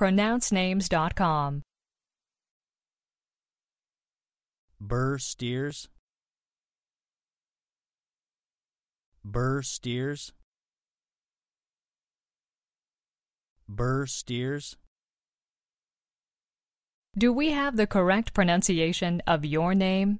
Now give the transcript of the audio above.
pronouncenames.com. Burr steers. Burr steers. Burr steers. Do we have the correct pronunciation of your name?